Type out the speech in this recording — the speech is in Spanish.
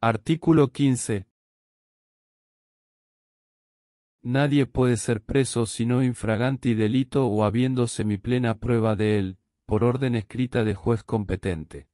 Artículo 15. Nadie puede ser preso sino infragante y delito o habiendo semiplena prueba de él, por orden escrita de juez competente.